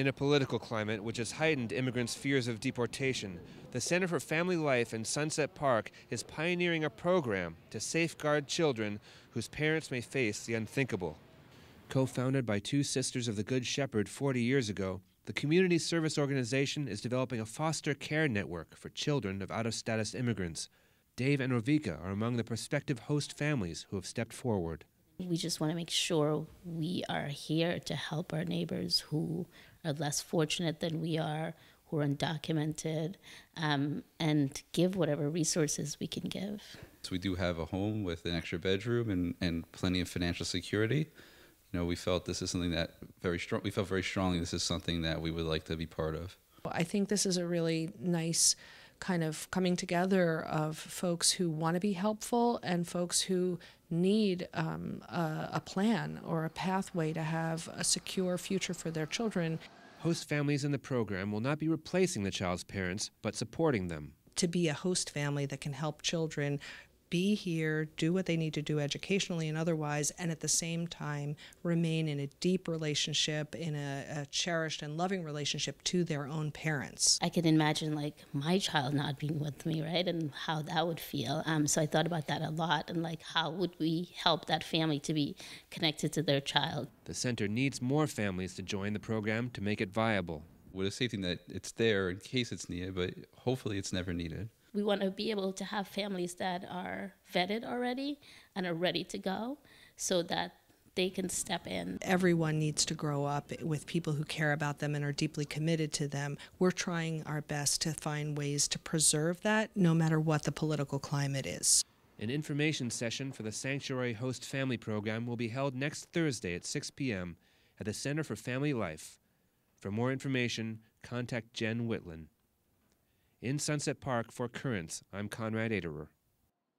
In a political climate which has heightened immigrants' fears of deportation, the Center for Family Life in Sunset Park is pioneering a program to safeguard children whose parents may face the unthinkable. Co founded by two sisters of the Good Shepherd 40 years ago, the community service organization is developing a foster care network for children of out of status immigrants. Dave and Rovika are among the prospective host families who have stepped forward. We just want to make sure we are here to help our neighbors who are less fortunate than we are, who are undocumented, um, and give whatever resources we can give. So we do have a home with an extra bedroom and, and plenty of financial security. You know, we felt this is something that very strong. We felt very strongly this is something that we would like to be part of. I think this is a really nice kind of coming together of folks who want to be helpful and folks who need um, a, a plan or a pathway to have a secure future for their children. Host families in the program will not be replacing the child's parents, but supporting them to be a host family that can help children be here, do what they need to do educationally and otherwise, and at the same time remain in a deep relationship, in a, a cherished and loving relationship to their own parents. I can imagine like my child not being with me, right, and how that would feel. Um, so I thought about that a lot, and like how would we help that family to be connected to their child? The center needs more families to join the program to make it viable. We're a safety net, it's there in case it's needed, but hopefully it's never needed we want to be able to have families that are vetted already and are ready to go so that they can step in. Everyone needs to grow up with people who care about them and are deeply committed to them. We're trying our best to find ways to preserve that no matter what the political climate is. An information session for the Sanctuary Host Family Program will be held next Thursday at 6 p.m. at the Center for Family Life. For more information, contact Jen Whitland in Sunset Park for Currents. I'm Conrad Aderer.